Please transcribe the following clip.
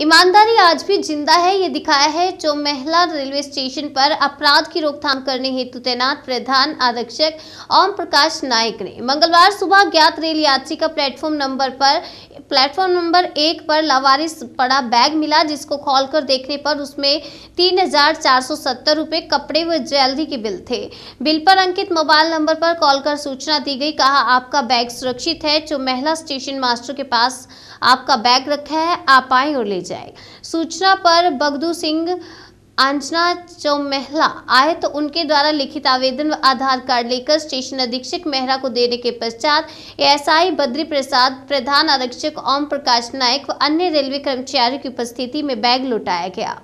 ईमानदारी आज भी जिंदा है ये दिखाया है जो महिला रेलवे स्टेशन पर अपराध की रोकथाम करने हेतु तैनात प्रधान आरक्षक ओम प्रकाश नायक ने मंगलवार सुबह ज्ञात रेल यात्री का प्लेटफॉर्म नंबर पर प्लेटफॉर्म नंबर एक पर लावारिस पड़ा बैग मिला जिसको खोल कर देखने पर उसमें तीन हजार चार सौ सत्तर रुपये कपड़े व ज्वेलरी के बिल थे बिल पर अंकित मोबाइल नंबर पर कॉल कर सूचना दी गई कहा आपका बैग सुरक्षित है जो महिला स्टेशन मास्टर के पास आपका बैग रखा है आप आए और ले जाएगी सूचना पर बगदू सिंह आंजना चौमेहला आए तो उनके द्वारा लिखित आवेदन व आधार कार्ड लेकर स्टेशन अधीक्षक मेहरा को देने के पश्चात एएसआई बद्री प्रसाद प्रधान आरक्षक ओम प्रकाश नायक व अन्य रेलवे कर्मचारियों की उपस्थिति में बैग लुटाया गया